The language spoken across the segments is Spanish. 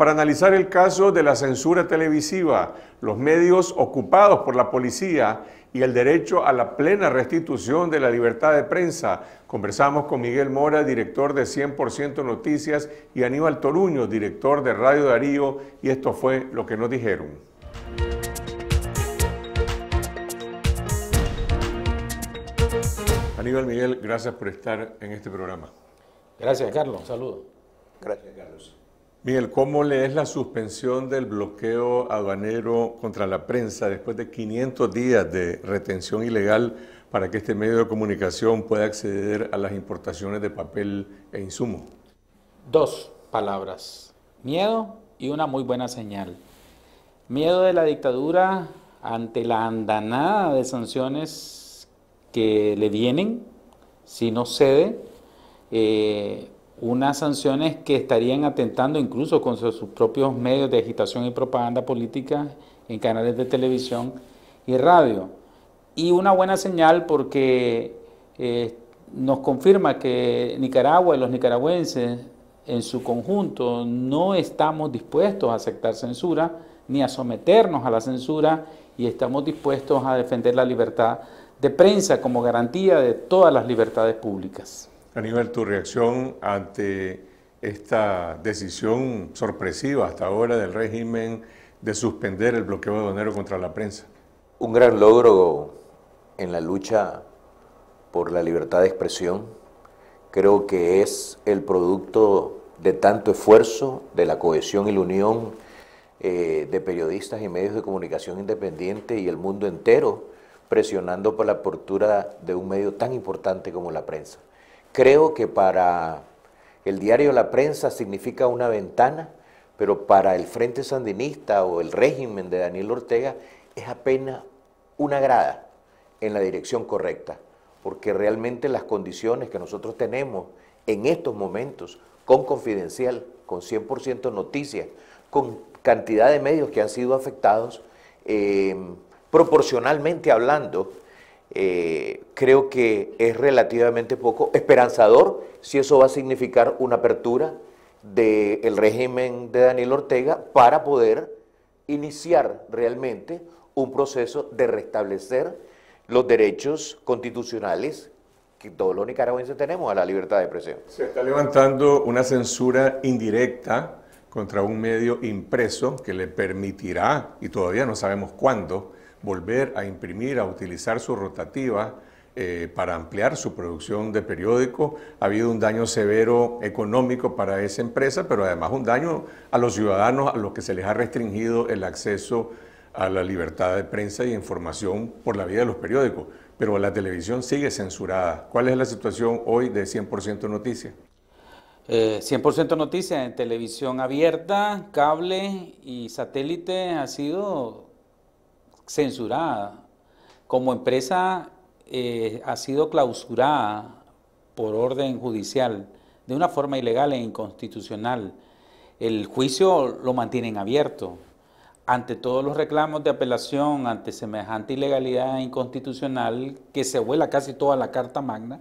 para analizar el caso de la censura televisiva, los medios ocupados por la policía y el derecho a la plena restitución de la libertad de prensa. Conversamos con Miguel Mora, director de 100% Noticias, y Aníbal Toruño, director de Radio Darío, y esto fue lo que nos dijeron. Aníbal Miguel, gracias por estar en este programa. Gracias, Carlos. Saludos. saludo. Gracias, Carlos. Miguel, ¿cómo es la suspensión del bloqueo aduanero contra la prensa después de 500 días de retención ilegal para que este medio de comunicación pueda acceder a las importaciones de papel e insumo? Dos palabras, miedo y una muy buena señal. Miedo de la dictadura ante la andanada de sanciones que le vienen si no cede. Eh, unas sanciones que estarían atentando incluso con sus propios medios de agitación y propaganda política en canales de televisión y radio. Y una buena señal porque eh, nos confirma que Nicaragua y los nicaragüenses en su conjunto no estamos dispuestos a aceptar censura ni a someternos a la censura y estamos dispuestos a defender la libertad de prensa como garantía de todas las libertades públicas. Aníbal, tu reacción ante esta decisión sorpresiva hasta ahora del régimen de suspender el bloqueo de aduanero contra la prensa. Un gran logro en la lucha por la libertad de expresión. Creo que es el producto de tanto esfuerzo, de la cohesión y la unión eh, de periodistas y medios de comunicación independiente y el mundo entero presionando por la apertura de un medio tan importante como la prensa. Creo que para el diario La Prensa significa una ventana, pero para el Frente Sandinista o el régimen de Daniel Ortega es apenas una grada en la dirección correcta, porque realmente las condiciones que nosotros tenemos en estos momentos, con confidencial, con 100% noticias, con cantidad de medios que han sido afectados, eh, proporcionalmente hablando, eh, creo que es relativamente poco esperanzador si eso va a significar una apertura del régimen de Daniel Ortega para poder iniciar realmente un proceso de restablecer los derechos constitucionales que todos los nicaragüenses tenemos a la libertad de expresión. Se está levantando una censura indirecta contra un medio impreso que le permitirá, y todavía no sabemos cuándo, volver a imprimir, a utilizar su rotativa eh, para ampliar su producción de periódicos. Ha habido un daño severo económico para esa empresa, pero además un daño a los ciudadanos a los que se les ha restringido el acceso a la libertad de prensa y información por la vida de los periódicos. Pero la televisión sigue censurada. ¿Cuál es la situación hoy de 100% Noticias? 100% eh, Noticias en televisión abierta, cable y satélite ha sido censurada. Como empresa eh, ha sido clausurada por orden judicial de una forma ilegal e inconstitucional. El juicio lo mantienen abierto. Ante todos los reclamos de apelación, ante semejante ilegalidad inconstitucional que se vuela casi toda la Carta Magna,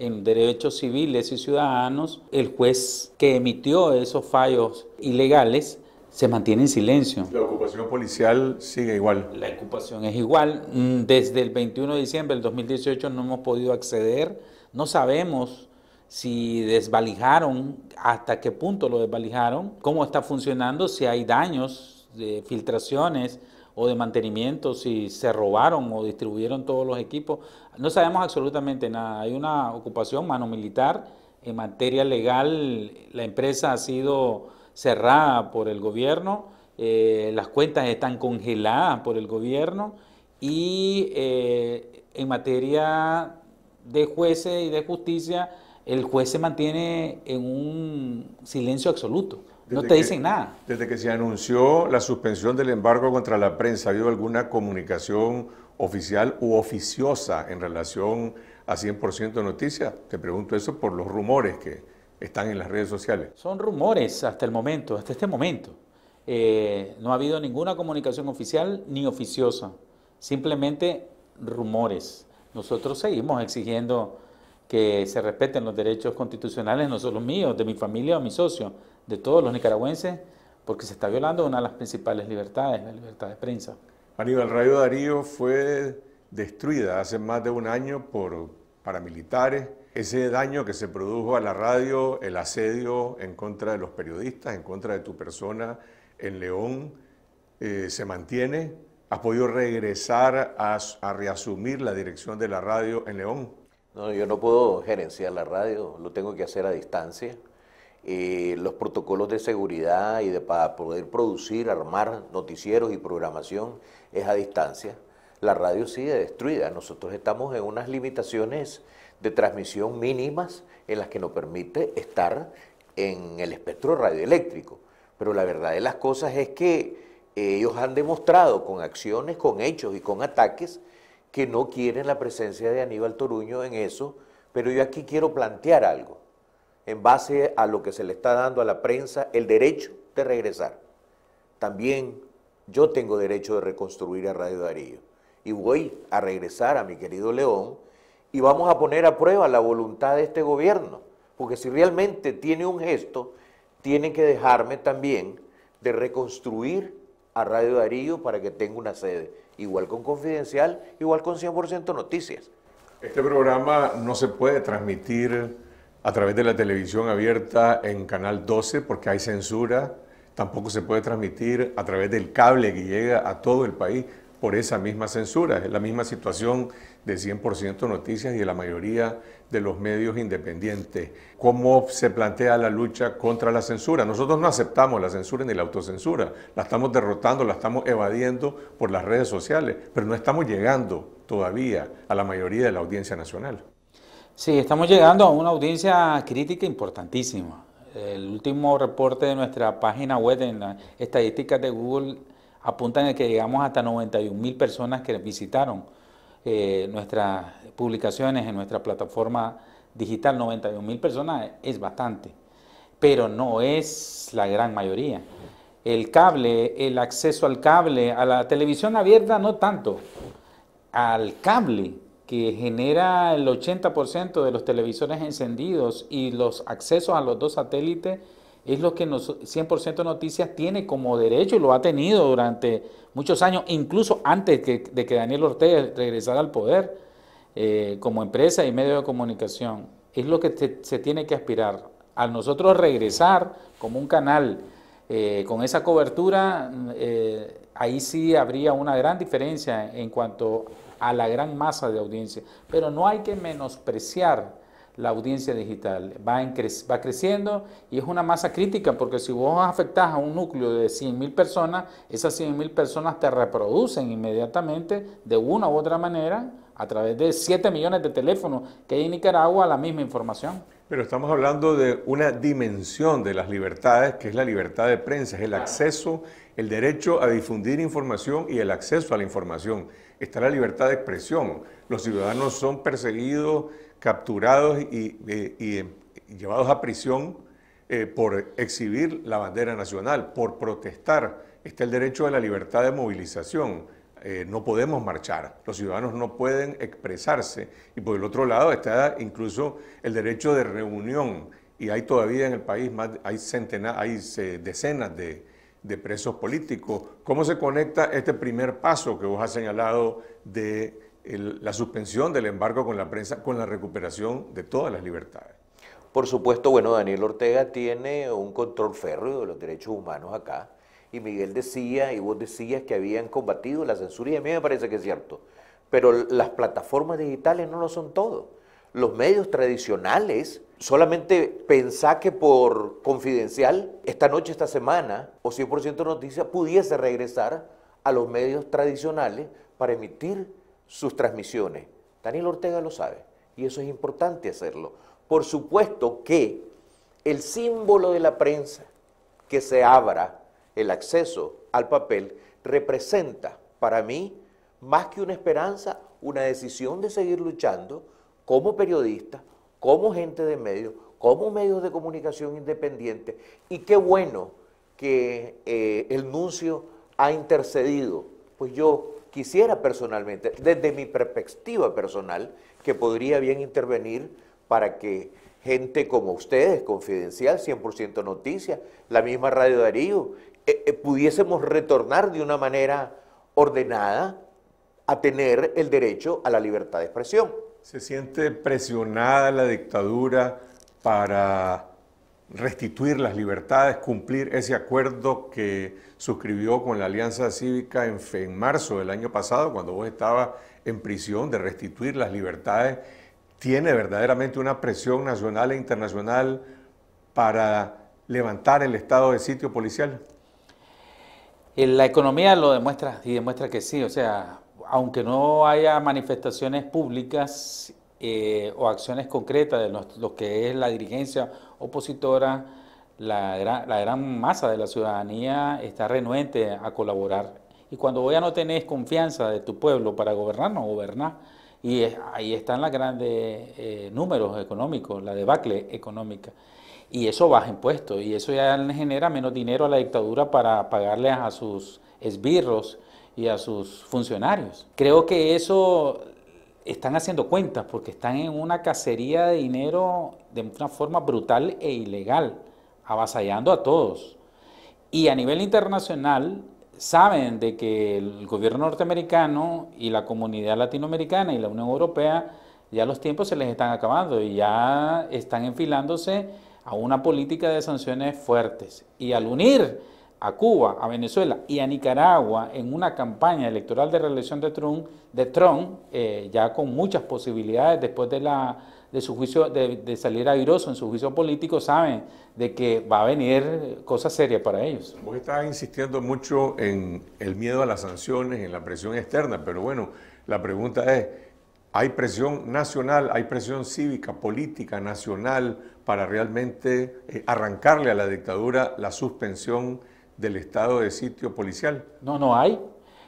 en derechos civiles y ciudadanos, el juez que emitió esos fallos ilegales se mantiene en silencio. La ocupación policial sigue igual. La ocupación es igual. Mm, desde el 21 de diciembre del 2018 no hemos podido acceder. No sabemos si desvalijaron, hasta qué punto lo desvalijaron, cómo está funcionando, si hay daños, de filtraciones o de mantenimiento, si se robaron o distribuyeron todos los equipos. No sabemos absolutamente nada. Hay una ocupación mano militar. En materia legal, la empresa ha sido cerrada por el gobierno, eh, las cuentas están congeladas por el gobierno y eh, en materia de jueces y de justicia, el juez se mantiene en un silencio absoluto. no te dicen nada. Desde que se anunció la suspensión del embargo contra la prensa, ¿ha habido alguna comunicación oficial u oficiosa en relación a 100% de noticias? Te pregunto eso por los rumores que, están en las redes sociales. Son rumores hasta el momento, hasta este momento. Eh, no ha habido ninguna comunicación oficial ni oficiosa, simplemente rumores. Nosotros seguimos exigiendo que se respeten los derechos constitucionales, no solo míos, de mi familia o mi socio, de todos los nicaragüenses, porque se está violando una de las principales libertades, la libertad de prensa. el Rayo Darío fue destruida hace más de un año por paramilitares ese daño que se produjo a la radio, el asedio en contra de los periodistas, en contra de tu persona en León, eh, se mantiene? ¿Has podido regresar a, reasumir la dirección de la radio en León? No, yo no puedo gerenciar la radio, lo tengo que hacer a distancia. Eh, los protocolos de seguridad y de, para poder producir, armar noticieros y programación es a distancia. La radio sigue destruida, nosotros estamos en unas limitaciones de transmisión mínimas en las que nos permite estar en el espectro radioeléctrico. Pero la verdad de las cosas es que eh, ellos han demostrado con acciones, con hechos y con ataques que no quieren la presencia de Aníbal Toruño en eso, pero yo aquí quiero plantear algo, en base a lo que se le está dando a la prensa, el derecho de regresar. También yo tengo derecho de reconstruir a Radio Darío y voy a regresar a mi querido León y vamos a poner a prueba la voluntad de este gobierno, porque si realmente tiene un gesto, tiene que dejarme también de reconstruir a Radio Darío para que tenga una sede, igual con Confidencial, igual con 100% Noticias. Este programa no se puede transmitir a través de la televisión abierta en Canal 12 porque hay censura, tampoco se puede transmitir a través del cable que llega a todo el país por esa misma censura. Es la misma situación de 100% Noticias y de la mayoría de los medios independientes. ¿Cómo se plantea la lucha contra la censura? Nosotros no aceptamos la censura ni la autocensura. La estamos derrotando, la estamos evadiendo por las redes sociales, pero no estamos llegando todavía a la mayoría de la audiencia nacional. Sí, estamos llegando a una audiencia crítica importantísima. El último reporte de nuestra página web en las estadísticas de Google apuntan a que llegamos hasta 91 mil personas que visitaron eh, nuestras publicaciones en nuestra plataforma digital. 91 mil personas es bastante, pero no es la gran mayoría. El cable, el acceso al cable, a la televisión abierta no tanto, al cable que genera el 80% de los televisores encendidos y los accesos a los dos satélites es lo que nos, 100% Noticias tiene como derecho y lo ha tenido durante muchos años, incluso antes de que Daniel Ortega regresara al poder eh, como empresa y medio de comunicación. Es lo que se tiene que aspirar. Al nosotros regresar como un canal eh, con esa cobertura, eh, ahí sí habría una gran diferencia en cuanto a la gran masa de audiencia. Pero no hay que menospreciar la audiencia digital. Va, va creciendo y es una masa crítica porque si vos afectás a un núcleo de 100.000 personas, esas 100.000 personas te reproducen inmediatamente de una u otra manera a través de 7 millones de teléfonos que hay en Nicaragua la misma información. Pero estamos hablando de una dimensión de las libertades, que es la libertad de prensa, es el acceso, el derecho a difundir información y el acceso a la información. Está la libertad de expresión. Los ciudadanos son perseguidos capturados y, eh, llevados a prisión eh, por exhibir la bandera nacional, por protestar. Está el derecho a la libertad de movilización. Eh, no podemos marchar, los ciudadanos no pueden expresarse. Y por el otro lado está incluso el derecho de reunión. Y hay todavía en el país hay, hay decenas de, de presos políticos. ¿Cómo se conecta este primer paso que vos has señalado de la suspensión del embargo con la prensa con la recuperación de todas las libertades. Por supuesto, bueno, Daniel Ortega tiene un control férreo de los derechos humanos acá. Y Miguel decía, y vos decías que habían combatido la censura, y a mí me parece que es cierto. Pero las plataformas digitales no lo son todo. Los medios tradicionales, solamente pensá que por confidencial, esta noche, esta semana, o 100% noticias, pudiese regresar a los medios tradicionales para emitir sus transmisiones. Daniel Ortega lo sabe y eso es importante hacerlo. Por supuesto que el símbolo de la prensa, que se abra el acceso al papel, representa para mí más que una esperanza, una decisión de seguir luchando como periodista, como gente de medios, como medios de comunicación independientes. Y qué bueno que eh, el nuncio ha intercedido. Pues yo quisiera personalmente, desde mi perspectiva personal, que podría bien intervenir para que gente como ustedes, Confidencial, 100% Noticias, la misma Radio Darío, eh, eh, pudiésemos retornar de una manera ordenada a tener el derecho a la libertad de expresión. ¿Se siente presionada la dictadura para restituir las libertades, cumplir ese acuerdo que suscribió con la Alianza Cívica en, en marzo del año pasado, cuando vos estabas en prisión, de restituir las libertades, tiene verdaderamente una presión nacional e internacional para levantar el estado de sitio policial? La economía lo demuestra y demuestra que sí, o sea, aunque no haya manifestaciones públicas, eh, o acciones concretas de lo que es la dirigencia opositora, la gran, masa de la ciudadanía está renuente a colaborar. Y cuando voy ya no tenés confianza de tu pueblo para gobernar, no gobernar... Y ahí están los grandes eh, números económicos, la debacle económica. Y eso baja impuestos y eso ya genera menos dinero a la dictadura para pagarle a sus esbirros y a sus funcionarios. Creo que eso están haciendo cuentas porque están en una cacería de dinero de una forma brutal e ilegal, avasallando a todos. Y a nivel internacional saben de que el gobierno norteamericano y la comunidad latinoamericana y la Unión Europea ya los tiempos se les están acabando y ya están enfilándose a una política de sanciones fuertes. Y al unir a Cuba, a Venezuela y a Nicaragua en una campaña electoral de reelección de Trump, de Trump eh, ya con muchas posibilidades después de, la, de su juicio, de, salir airoso en su juicio político, saben de que va a venir cosas serias para ellos. Vos estás insistiendo mucho en el miedo a las sanciones, en la presión externa, pero bueno, la pregunta es, ¿hay presión nacional, hay presión cívica, política, nacional, para realmente eh, arrancarle a la dictadura la suspensión? del estado de sitio policial. No, no hay.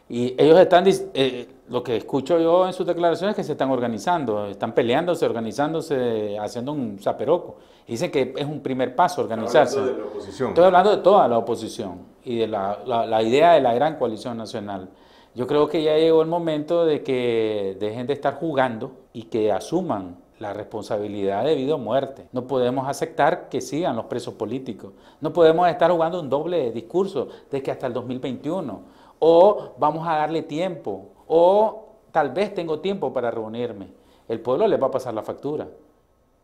Y ellos están, eh, lo que escucho yo en sus declaraciones es que se están organizando, están peleándose, organizándose, haciendo un zaperoco. Dicen que es un primer paso organizarse. Hablando de la oposición. Estoy hablando de toda la oposición y de la idea de la gran coalición nacional. Yo creo que ya llegó el momento de que dejen de estar jugando y que asuman la responsabilidad debido o muerte. No podemos aceptar que sigan los presos políticos. No podemos estar jugando un doble discurso de que hasta el 2021 o vamos a darle tiempo o tal vez tengo tiempo para reunirme. El pueblo les va a pasar la factura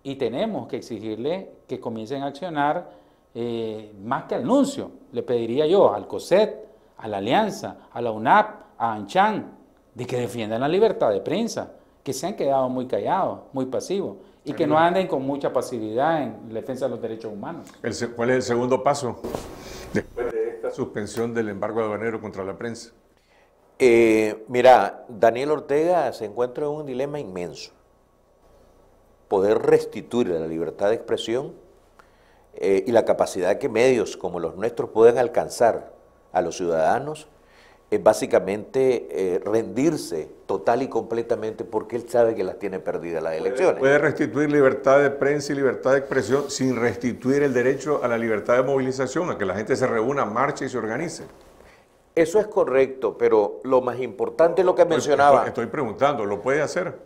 y tenemos que exigirle que comiencen a accionar eh, más que anuncio. Le pediría yo al COSET, a la Alianza, a la UNAP, a ANCHAN, de que defiendan la libertad de prensa que se han quedado muy callados, muy pasivos, y que no anden con mucha pasividad en la defensa de los derechos humanos. ¿Cuál es el segundo paso después de esta suspensión del embargo aduanero contra la prensa? Eh, mira, Daniel Ortega se encuentra en un dilema inmenso. Poder restituir la libertad de expresión eh, y la capacidad que medios como los nuestros pueden alcanzar a los ciudadanos es básicamente eh, rendirse total y completamente porque él sabe que las tiene perdidas las elecciones. Puede restituir libertad de prensa y libertad de expresión sin restituir el derecho a la libertad de movilización, a que la gente se reúna, marche y se organice. Eso es correcto, pero lo más importante es lo que mencionaba. Estoy, preguntando, ¿lo puede hacer?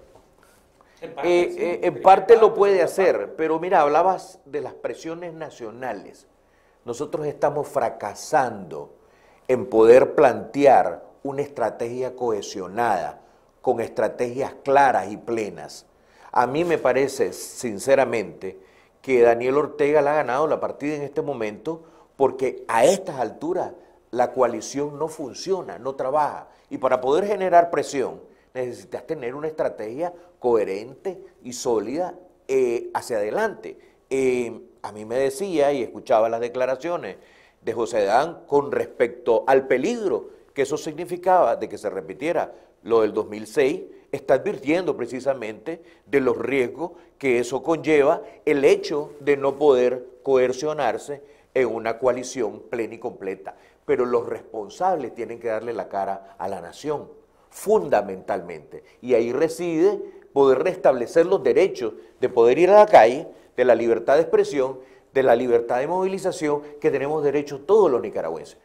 en eh, parte eh, lo puede hacer, pero mira, hablabas de las presiones nacionales. Nosotros estamos fracasando en poder plantear una estrategia cohesionada, con estrategias claras y plenas. A mí me parece, sinceramente, que Daniel Ortega la ha ganado la partida en este momento porque a estas alturas la coalición no funciona, no trabaja. Y para poder generar presión necesitas tener una estrategia coherente y sólida eh, hacia adelante. Eh, a mí me decía y escuchaba las declaraciones de José Adán con respecto al peligro que eso significaba de que se repitiera lo del 2006, está advirtiendo precisamente de los riesgos que eso conlleva el hecho de no poder coercionarse en una coalición plena y completa. Pero los responsables tienen que darle la cara a la nación, fundamentalmente. Y ahí reside poder restablecer los derechos de poder ir a la calle, de la libertad de expresión, de la libertad de movilización que tenemos derecho todos los nicaragüenses.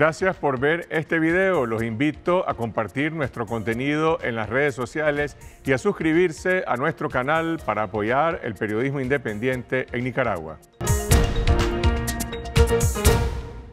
Gracias por ver este video. Los invito a compartir nuestro contenido en las redes sociales y a suscribirse a nuestro canal para apoyar el periodismo independiente en Nicaragua.